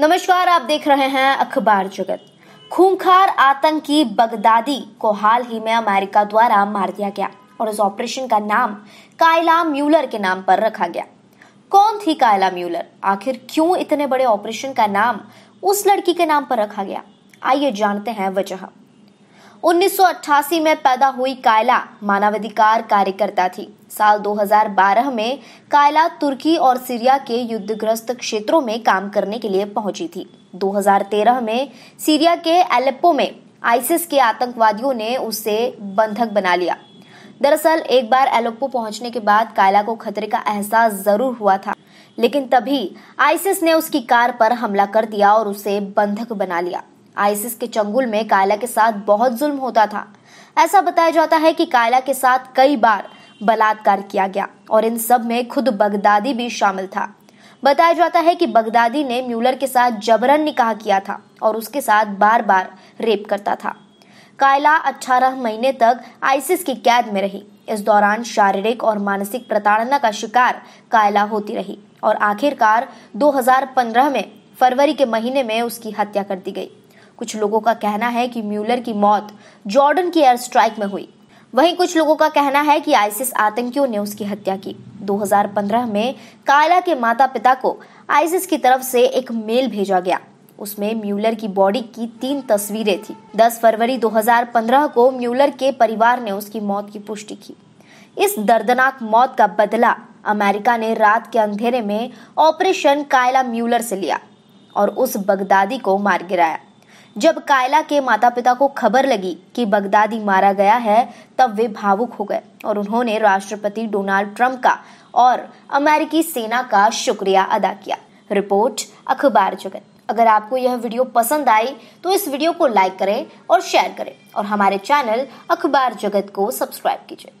नमस्कार आप देख रहे हैं अखबार जगत खूंखार आतंकी बगदादी को हाल ही में अमेरिका द्वारा मार दिया गया और इस ऑपरेशन का नाम कायला म्यूलर के नाम पर रखा गया कौन थी कायला म्यूलर आखिर क्यों इतने बड़े ऑपरेशन का नाम उस लड़की के नाम पर रखा गया आइए जानते हैं वजह 1988 में पैदा हुई कायला मानवाधिकार कार्यकर्ता थी साल 2012 में कायला तुर्की और सीरिया के युद्धग्रस्त क्षेत्रों में काम करने के लिए पहुंची थी 2013 में सीरिया के एलेप्पो में आइसिस के आतंकवादियों ने उसे बंधक बना लिया दरअसल एक बार एलेप्पो पहुंचने के बाद कायला को खतरे का एहसास जरूर हुआ था लेकिन तभी आइसिस ने उसकी कार पर हमला कर दिया और उसे बंधक बना लिया आइसिस के चंगुल में कायला के साथ बहुत जुल्म होता था ऐसा बताया जाता है कि कायला के साथ कई बार बलात्कार किया गया और इन सब में खुद बगदादी भी शामिल था बताया जाता है कि बगदादी ने म्यूलर के साथ जबरन निकाह किया था और उसके साथ बार बार रेप करता था कायला 18 महीने तक आइसिस की कैद में रही इस दौरान शारीरिक और मानसिक प्रताड़ना का शिकार कायला होती रही और आखिरकार 2015 में फरवरी के महीने में उसकी हत्या कर दी गई कुछ लोगों का कहना है कि म्यूलर की मौत जॉर्डन की एयर स्ट्राइक में हुई वहीं कुछ लोगों का कहना है कि आइसिस आतंकियों ने उसकी हत्या की 2015 में कायला के माता पिता को आइसिस की तरफ से एक मेल भेजा गया उसमें म्यूलर की बॉडी की तीन तस्वीरें थी 10 फरवरी 2015 को म्यूलर के परिवार ने उसकी मौत की पुष्टि की इस दर्दनाक मौत का बदला अमेरिका ने रात के अंधेरे में ऑपरेशन कायला म्यूलर से लिया और उस बगदादी को मार गिराया जब कायला के माता पिता को खबर लगी कि बगदादी मारा गया है तब वे भावुक हो गए और उन्होंने राष्ट्रपति डोनाल्ड ट्रंप का और अमेरिकी सेना का शुक्रिया अदा किया रिपोर्ट अखबार जगत अगर आपको यह वीडियो पसंद आई तो इस वीडियो को लाइक करें और शेयर करें और हमारे चैनल अखबार जगत को सब्सक्राइब कीजिए